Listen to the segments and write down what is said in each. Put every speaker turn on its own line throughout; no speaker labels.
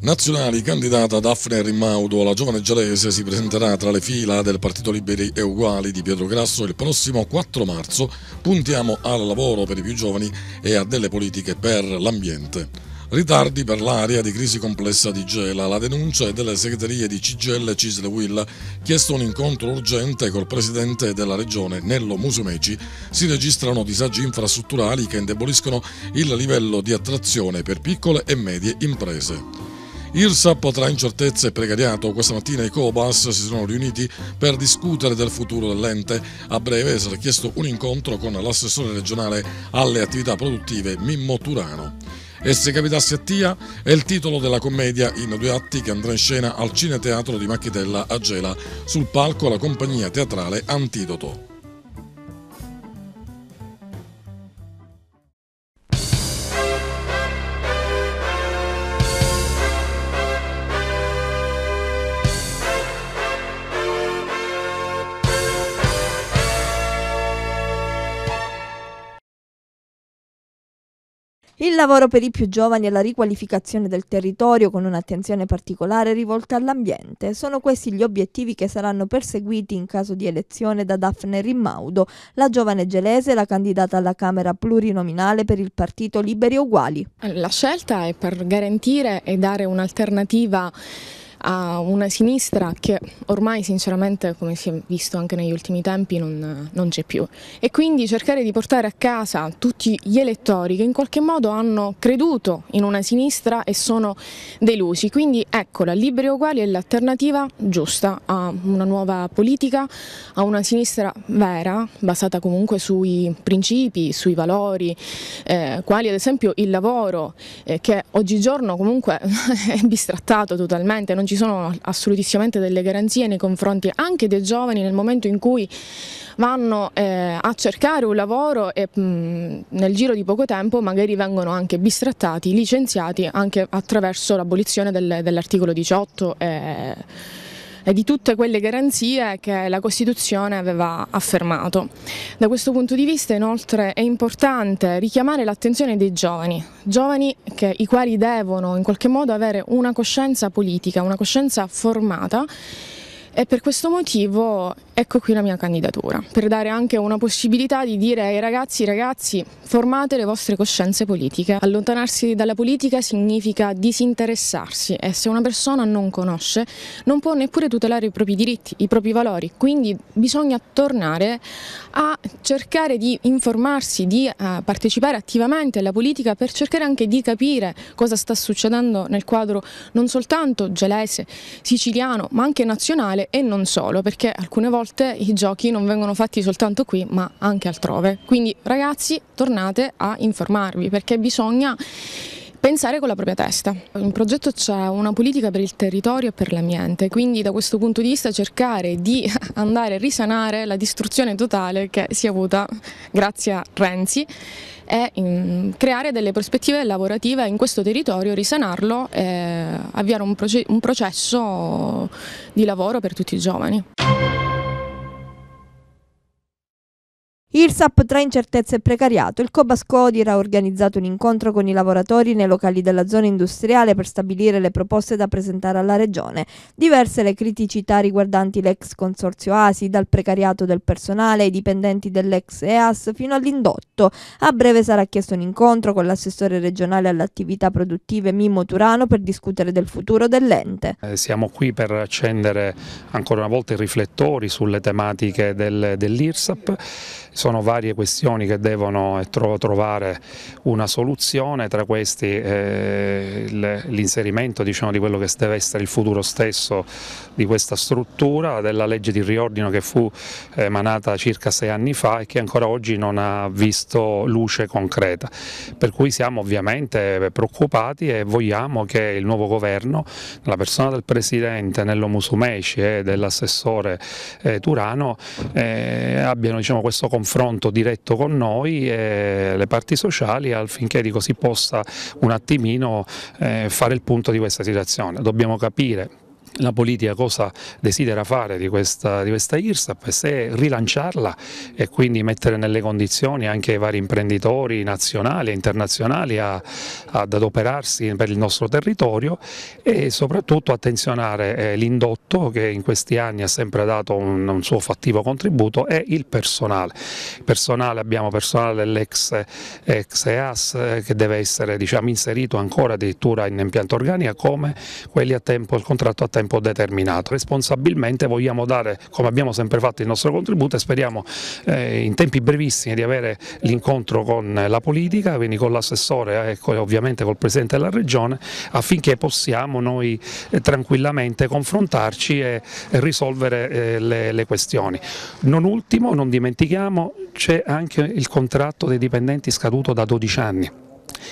Nazionali candidata Daphne Rimaudo, la giovane gelese si presenterà tra le fila del Partito Liberi e Uguali di Pietro Grasso il prossimo 4 marzo. Puntiamo al lavoro per i più giovani e a delle politiche per l'ambiente. Ritardi per l'area di crisi complessa di Gela. La denuncia è delle segreterie di CGL Cisle Will chiesto un incontro urgente col presidente della regione Nello Musumeci. Si registrano disagi infrastrutturali che indeboliscono il livello di attrazione per piccole e medie imprese. Irsa potrà incertezze e precariato. Questa mattina i Cobas si sono riuniti per discutere del futuro dell'ente. A breve sarà chiesto un incontro con l'assessore regionale alle attività produttive Mimmo Turano. E se capitasse a Tia è il titolo della commedia in due atti che andrà in scena al Cineteatro di Macchitella a Gela, sul palco la compagnia teatrale Antidoto.
Il lavoro per i più giovani e la riqualificazione del territorio con un'attenzione particolare rivolta all'ambiente. Sono questi gli obiettivi che saranno perseguiti in caso di elezione da Daphne Rimmaudo, la giovane gelese, la candidata alla Camera plurinominale per il partito Liberi Uguali. La scelta è per garantire e
dare un'alternativa a una sinistra che ormai sinceramente, come si è visto anche negli ultimi tempi, non, non c'è più. E quindi cercare di portare a casa tutti gli elettori che in qualche modo hanno creduto in una sinistra e sono delusi. Quindi eccola, Liberi e Uguali è l'alternativa giusta a una nuova politica, a una sinistra vera, basata comunque sui principi, sui valori, eh, quali ad esempio il lavoro, eh, che oggigiorno comunque è bistrattato totalmente, non ci sono assolutissimamente delle garanzie nei confronti anche dei giovani nel momento in cui vanno eh, a cercare un lavoro e mh, mm, nel giro di poco tempo magari vengono anche bistrattati, licenziati anche attraverso l'abolizione dell'articolo 18. Eh, di tutte quelle garanzie che la Costituzione aveva affermato. Da questo punto di vista inoltre è importante richiamare l'attenzione dei giovani, giovani che, i quali devono in qualche modo avere una coscienza politica, una coscienza formata e per questo motivo ecco qui la mia candidatura, per dare anche una possibilità di dire ai ragazzi, ragazzi, formate le vostre coscienze politiche. Allontanarsi dalla politica significa disinteressarsi e se una persona non conosce non può neppure tutelare i propri diritti, i propri valori, quindi bisogna tornare a cercare di informarsi, di eh, partecipare attivamente alla politica per cercare anche di capire cosa sta succedendo nel quadro non soltanto gelese, siciliano, ma anche nazionale e non solo, perché alcune volte volte i giochi non vengono fatti soltanto qui ma anche altrove. Quindi ragazzi tornate a informarvi perché bisogna pensare con la propria testa. In progetto c'è una politica per il territorio e per l'ambiente, quindi da questo punto di vista cercare di andare a risanare la distruzione totale che si è avuta grazie a Renzi e mm, creare delle prospettive lavorative in questo territorio, risanarlo e avviare un, proce un processo di lavoro per tutti i giovani.
IRSAP tra incertezze e precariato. Il Cobas Codir ha organizzato un incontro con i lavoratori nei locali della zona industriale per stabilire le proposte da presentare alla Regione. Diverse le criticità riguardanti l'ex consorzio ASI, dal precariato del personale ai dipendenti dell'ex EAS fino all'indotto. A breve sarà chiesto un incontro con l'assessore regionale alle attività produttive Mimo Turano per discutere del futuro dell'ente.
Eh, siamo qui per accendere ancora una volta i riflettori sulle tematiche del, dell'IRSAP sono varie questioni che devono eh, trovare una soluzione, tra questi eh, l'inserimento diciamo, di quello che deve essere il futuro stesso di questa struttura, della legge di riordino che fu eh, emanata circa sei anni fa e che ancora oggi non ha visto luce concreta, per cui siamo ovviamente preoccupati e vogliamo che il nuovo governo, la persona del Presidente Nello Musumeci e dell'assessore eh, Turano eh, abbiano diciamo, questo confronto confronto diretto con noi e le parti sociali affinché dico, si possa un attimino eh, fare il punto di questa situazione. Dobbiamo capire la politica cosa desidera fare di questa, di questa IRSAP, se rilanciarla e quindi mettere nelle condizioni anche i vari imprenditori nazionali e internazionali a, ad adoperarsi per il nostro territorio e soprattutto attenzionare eh, l'indotto che in questi anni ha sempre dato un, un suo fattivo contributo e il personale. personale abbiamo personale dell'ex ex EAS eh, che deve essere diciamo, inserito ancora addirittura in impianto organico come quelli a tempo, il contratto a tempo tempo determinato. Responsabilmente vogliamo dare, come abbiamo sempre fatto, il nostro contributo e speriamo eh, in tempi brevissimi di avere l'incontro con la politica, quindi con l'assessore eh, ecco, e ovviamente col Presidente della Regione, affinché possiamo noi eh, tranquillamente confrontarci e, e risolvere eh, le, le questioni. Non ultimo, non dimentichiamo, c'è anche il contratto dei dipendenti scaduto da 12 anni.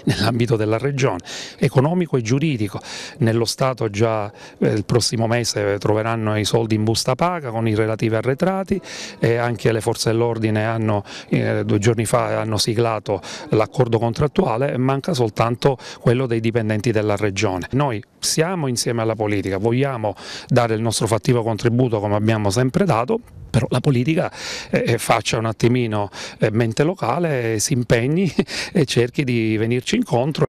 nell'ambito della regione, economico e giuridico. Nello Stato già eh, il prossimo mese troveranno i soldi in busta paga con i relativi arretrati e anche le forze dell'ordine hanno, eh, due giorni fa hanno siglato l'accordo contrattuale, manca soltanto quello dei dipendenti della regione. Noi siamo insieme alla politica, vogliamo dare il nostro fattivo contributo come abbiamo sempre dato, però la politica eh, eh faccia un attimino eh, mente locale, eh, si impegni e cerchi di venirci incontro.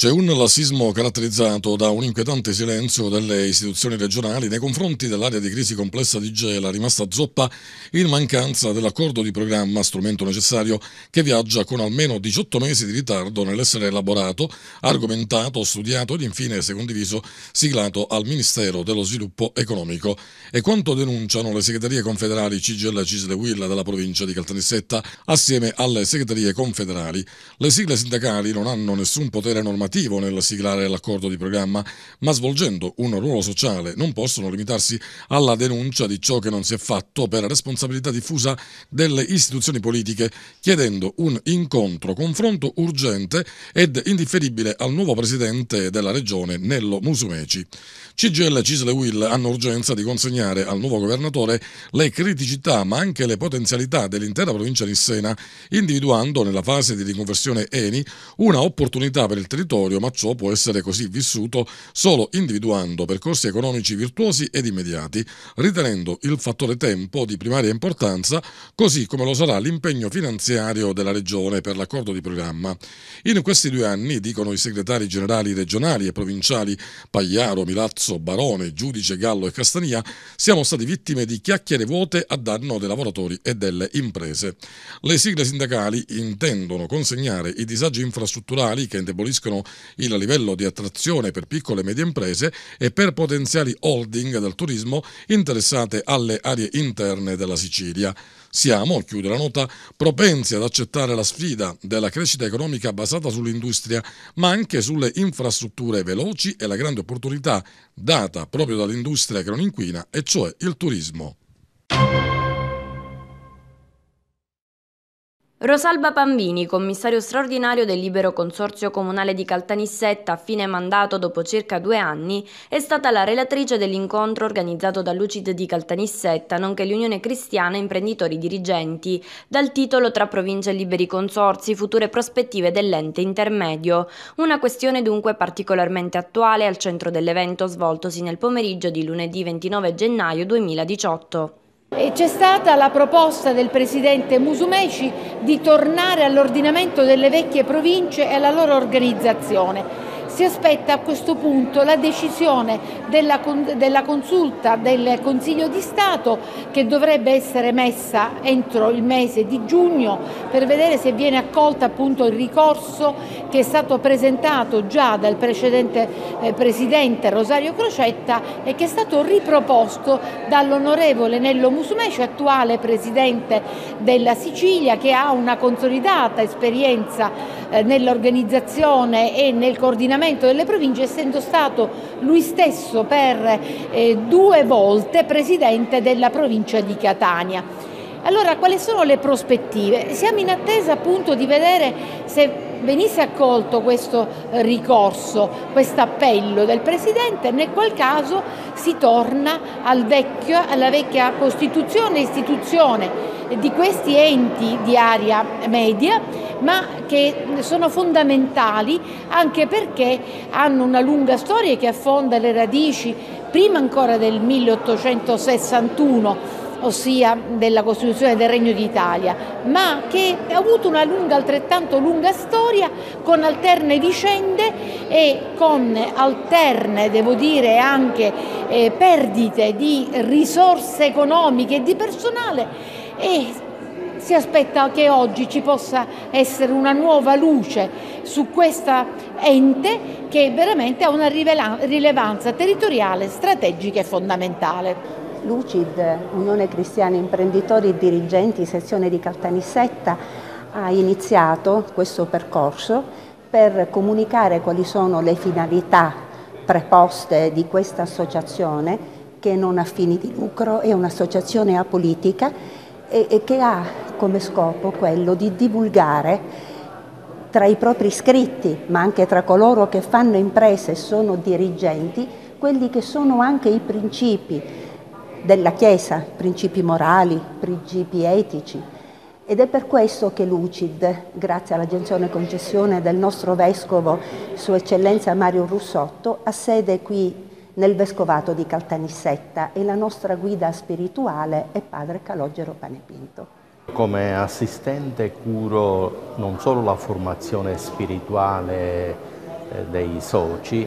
C'è un lassismo caratterizzato da un inquietante silenzio delle istituzioni regionali nei confronti dell'area di crisi complessa di Gela rimasta zoppa in mancanza dell'accordo di programma, strumento necessario che viaggia con almeno 18 mesi di ritardo nell'essere elaborato, argomentato, studiato ed infine, se condiviso, siglato al Ministero dello Sviluppo Economico. E quanto denunciano le segreterie confederali CGL e Cisle Willa della provincia di Caltanissetta assieme alle segreterie confederali. Le sigle sindacali non hanno nessun potere normativo lavorativo nel siglare l'accordo di programma, ma svolgendo un ruolo sociale non possono limitarsi alla denuncia di ciò che non si è fatto per responsabilità diffusa delle istituzioni politiche, chiedendo un incontro, confronto urgente ed indifferibile al nuovo presidente della regione Nello Musumeci. CGL Cisle Will hanno urgenza di consegnare al nuovo governatore le criticità ma anche le potenzialità dell'intera provincia di Sena, individuando nella fase di riconversione ENI una opportunità per il territorio obbligatorio, ma ciò può essere così vissuto solo individuando percorsi economici virtuosi ed immediati, ritenendo il fattore tempo di primaria importanza, così come lo sarà l'impegno finanziario della Regione per l'accordo di programma. In questi due anni, dicono i segretari generali regionali e provinciali Pagliaro, Milazzo, Barone, Giudice, Gallo e Castania, siamo stati vittime di chiacchiere vuote a danno dei lavoratori e delle imprese. Le sigle sindacali intendono consegnare i disagi infrastrutturali che indeboliscono il livello di attrazione per piccole e medie imprese e per potenziali holding del turismo interessate alle aree interne della Sicilia. Siamo, chiude la nota, propensi ad accettare la sfida della crescita economica basata sull'industria, ma anche sulle infrastrutture veloci e la grande opportunità data proprio dall'industria che non inquina, e cioè il turismo.
Rosalba Pambini, commissario straordinario del libero consorzio comunale di Caltanissetta a fine mandato dopo circa due anni, è stata la relatrice dell'incontro organizzato da Lucid di Caltanissetta, nonché l'Unione Cristiana Imprenditori Dirigenti, dal titolo Tra province e liberi consorzi, future prospettive dell'ente intermedio. Una questione dunque particolarmente attuale al centro dell'evento svoltosi nel pomeriggio di lunedì 29 gennaio 2018. E c'è stata la proposta del
presidente Musumeci di tornare all'ordinamento delle vecchie province e alla loro organizzazione. Si aspetta a questo punto la decisione della, della consulta del Consiglio di Stato che dovrebbe essere messa entro il mese di giugno per vedere se viene accolta appunto il ricorso che è stato presentato già dal precedente eh, Presidente Rosario Crocetta e che è stato riproposto dall'onorevole Nello Musumeci, attuale Presidente della Sicilia, che ha una consolidata esperienza eh, nell'organizzazione e nel coordinamento delle province, essendo stato lui stesso per eh, due volte presidente della provincia di Catania. Allora quali sono le prospettive? Siamo in attesa appunto di vedere se venisse accolto questo eh, ricorso, questo appello del Presidente, nel qual caso si torna al vecchio, alla vecchia Costituzione e istituzione di questi enti di area media, ma che sono fondamentali anche perché hanno una lunga storia che affonda le radici prima ancora del 1861 ossia della Costituzione del Regno d'Italia, ma che ha avuto una lunga, altrettanto lunga storia con alterne vicende e con alterne, devo dire, anche eh, perdite di risorse economiche e di personale e si aspetta che oggi ci possa essere una nuova luce su questa ente che veramente ha una rilevanza territoriale strategica e fondamentale. Lucid, Unione Cristiana Imprenditori e Dirigenti, sezione di Caltanissetta, ha iniziato questo percorso per comunicare quali sono le finalità preposte di questa associazione che non ha fini di lucro, è un'associazione apolitica e, e che ha come scopo quello di divulgare tra i propri iscritti, ma anche tra coloro che fanno imprese e sono dirigenti, quelli che sono anche i principi della Chiesa, principi morali, principi etici. Ed è per questo che Lucid, grazie alla genzione e concessione del nostro vescovo, Sua Eccellenza Mario Russotto, ha sede qui nel Vescovato di Caltanissetta e la nostra guida spirituale è Padre Calogero Panepinto.
Come assistente curo non solo la formazione spirituale eh, dei soci,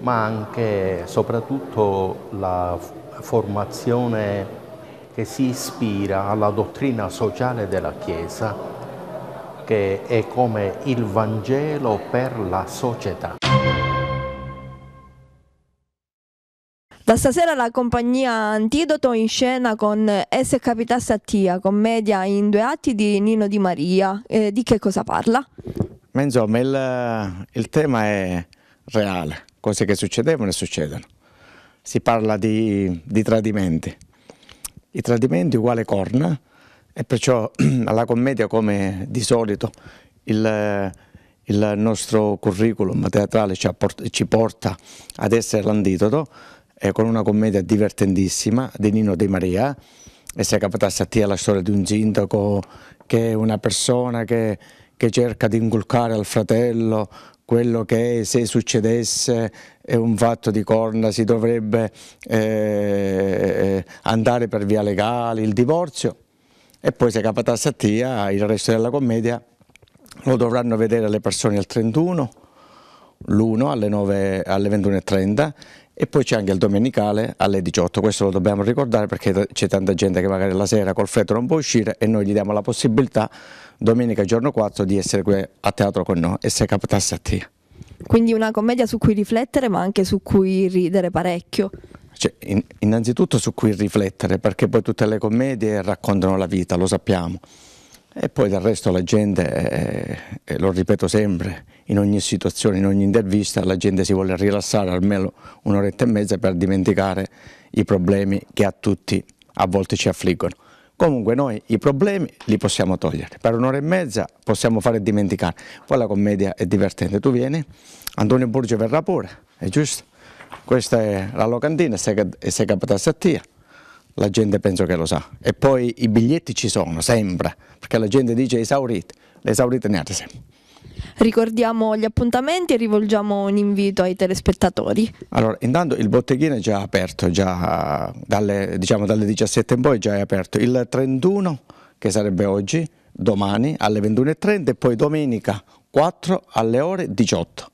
ma anche e soprattutto la formazione che si ispira alla dottrina sociale della Chiesa, che è come il Vangelo per la società.
Da stasera la compagnia Antidoto in scena con S. Capità Sattia, commedia in due atti di Nino Di Maria. Eh, di che cosa parla?
Ma insomma, il, il tema è reale cose che succedevano e succedono. Si parla di, di tradimenti. I tradimenti uguale corna e perciò alla commedia come di solito il, il nostro curriculum teatrale ci, ci porta ad essere l'antidoto eh, con una commedia divertentissima di Nino De Maria e se capitasse a te la storia di un sindaco che è una persona che che cerca di inculcare al fratello quello che se succedesse è un fatto di corna si dovrebbe eh, andare per via legale, il divorzio e poi se capitasse a Tia il resto della commedia lo dovranno vedere le persone al 31, l'1 alle, alle 21.30 e poi c'è anche il domenicale alle 18, questo lo dobbiamo ricordare perché c'è tanta gente che magari la sera col freddo non può uscire e noi gli diamo la possibilità domenica giorno 4 di essere qui a teatro con noi e se capitasse a te.
Quindi una commedia su cui riflettere ma anche su cui ridere parecchio.
Cioè, innanzitutto su cui riflettere perché poi tutte le commedie raccontano la vita, lo sappiamo. E poi del resto la gente, eh, eh, lo ripeto sempre, in ogni situazione, in ogni intervista, la gente si vuole rilassare almeno un'oretta e mezza per dimenticare i problemi che a tutti a volte ci affliggono. Comunque noi i problemi li possiamo togliere, per un'ora e mezza possiamo fare dimenticare, poi la commedia è divertente, tu vieni, Antonio Burgio verrà pure, è giusto? Questa è la locandina, se, se capitasse a te, la gente penso che lo sa. E poi i biglietti ci sono, sempre, perché la gente dice esaurite, l'esaurite ne ha
Ricordiamo gli appuntamenti e rivolgiamo un invito ai telespettatori.
Allora, intanto il botteghino è già aperto, già dalle, diciamo, dalle 17 in poi già è aperto. Il 31, che sarebbe oggi, domani alle 21.30 e poi domenica 4 alle ore 18.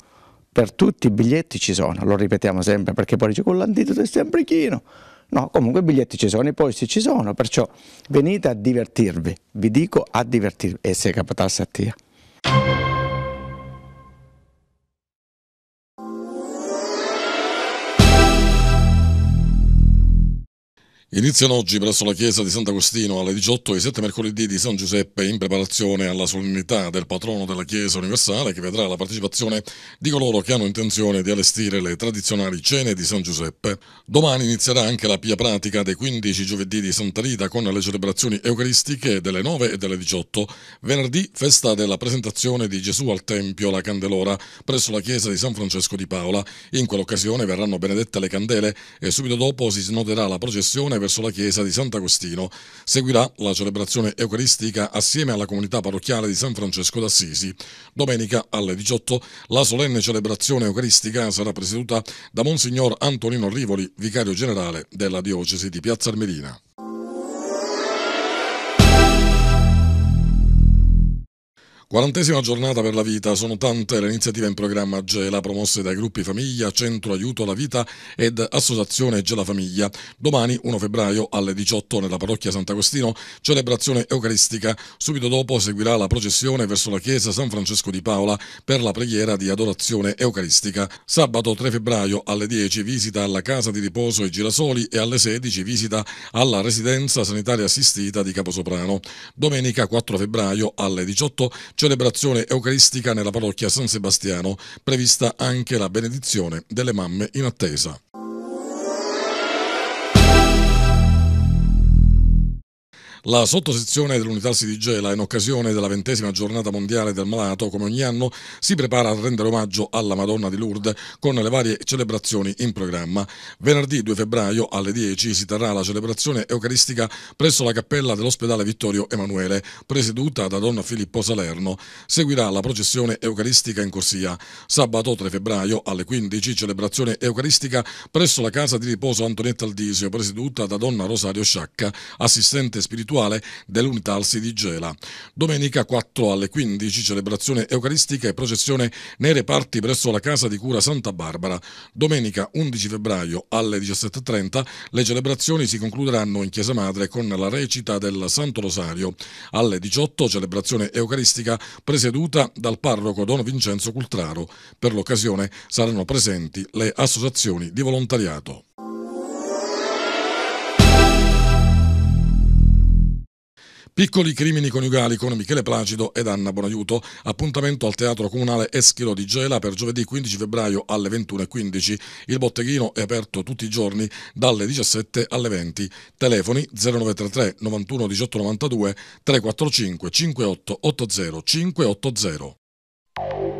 Per tutti i biglietti ci sono, lo ripetiamo sempre perché poi dice con l'antito è sempre chino. No, comunque i biglietti ci sono, i posti ci sono, perciò venite a divertirvi, vi dico a divertirvi e se capitasse a te.
Iniziano oggi presso la chiesa di Sant'Agostino alle 18 e 7 mercoledì di San Giuseppe in preparazione alla solennità del patrono della Chiesa Universale che vedrà la partecipazione di coloro che hanno intenzione di allestire le tradizionali cene di San Giuseppe. Domani inizierà anche la pia pratica dei 15 giovedì di Santa Rita con le celebrazioni eucaristiche delle 9 e delle 18. Venerdì festa della presentazione di Gesù al Tempio la Candelora presso la chiesa di San Francesco di Paola. In quell'occasione verranno benedette le candele e subito dopo si snoderà la processione presso la chiesa di Sant'Agostino. Seguirà la celebrazione eucaristica assieme alla comunità parrocchiale di San Francesco d'Assisi. Domenica alle 18 la solenne celebrazione eucaristica sarà presieduta da Monsignor Antonino Rivoli, vicario generale della diocesi di Piazza Armerina. Quarantesima giornata per la vita, sono tante le iniziative in programma Gela promosse dai gruppi Famiglia, Centro Aiuto alla Vita ed Associazione Gela Famiglia. Domani 1 febbraio alle 18 nella parrocchia Sant'Agostino celebrazione eucaristica. Subito dopo seguirà la processione verso la chiesa San Francesco di Paola per la preghiera di adorazione eucaristica. Sabato 3 febbraio alle 10 visita alla casa di riposo e girasoli e alle 16 visita alla residenza sanitaria assistita di Caposoprano. Domenica 4 febbraio alle 18 celebrazione eucaristica nella parrocchia San Sebastiano, prevista anche la benedizione delle mamme in attesa. La sottosezione dell'Unità di Gela, in occasione della ventesima giornata mondiale del malato, come ogni anno, si prepara a rendere omaggio alla Madonna di Lourdes con le varie celebrazioni in programma. Venerdì 2 febbraio alle 10 si terrà la celebrazione eucaristica presso la cappella dell'ospedale Vittorio Emanuele, presieduta da Don Filippo Salerno. Seguirà la processione eucaristica in corsia. Sabato 3 febbraio alle 15 celebrazione eucaristica presso la casa di riposo Antonietta Aldisio, presieduta da Donna Rosario Sciacca, assistente spirituale virtuale dell'Unitalsi di Gela. Domenica 4 alle 15 celebrazione eucaristica e processione nei reparti presso la Casa di Cura Santa Barbara. Domenica 11 febbraio alle 17.30 le celebrazioni si concluderanno in Chiesa Madre con la recita del Santo Rosario. Alle 18 celebrazione eucaristica presieduta dal parroco Don Vincenzo Cultraro. Per l'occasione saranno presenti le associazioni di volontariato. Piccoli crimini coniugali con Michele Placido ed Anna Bonaiuto. Appuntamento al Teatro Comunale Eschilo di Gela per giovedì 15 febbraio alle 21.15. Il botteghino è aperto tutti i giorni dalle 17 alle 20. Telefoni 0933 91 18 92 345 5880 580.